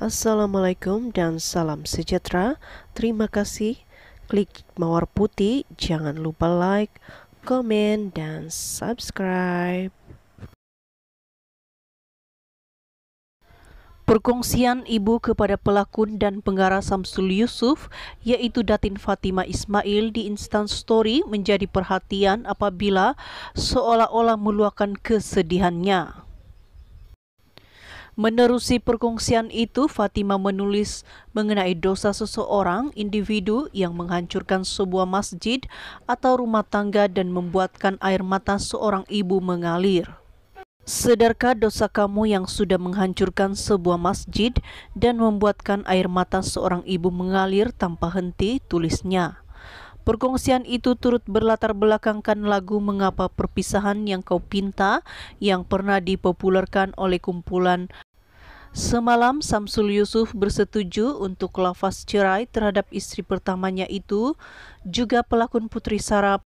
Assalamualaikum dan salam sejahtera. Terima kasih. Klik mawar putih. Jangan lupa like, komen, dan subscribe. Perkongsian ibu kepada pelakon dan pengarah Samsul Yusuf yaitu Datin Fatima Ismail di Instant Story menjadi perhatian apabila seolah-olah meluahkan kesedihannya. Menerusi perkongsian itu, Fatima menulis mengenai dosa seseorang individu yang menghancurkan sebuah masjid atau rumah tangga dan membuatkan air mata seorang ibu mengalir. Sedarkah dosa kamu yang sudah menghancurkan sebuah masjid dan membuatkan air mata seorang ibu mengalir tanpa henti, tulisnya. Perkongsian itu turut berlatar belakangkan lagu Mengapa Perpisahan yang Kau Pinta yang pernah dipopulerkan oleh kumpulan Semalam Samsul Yusuf bersetuju untuk lafaz cerai terhadap istri pertamanya itu, juga pelakon Putri Sarap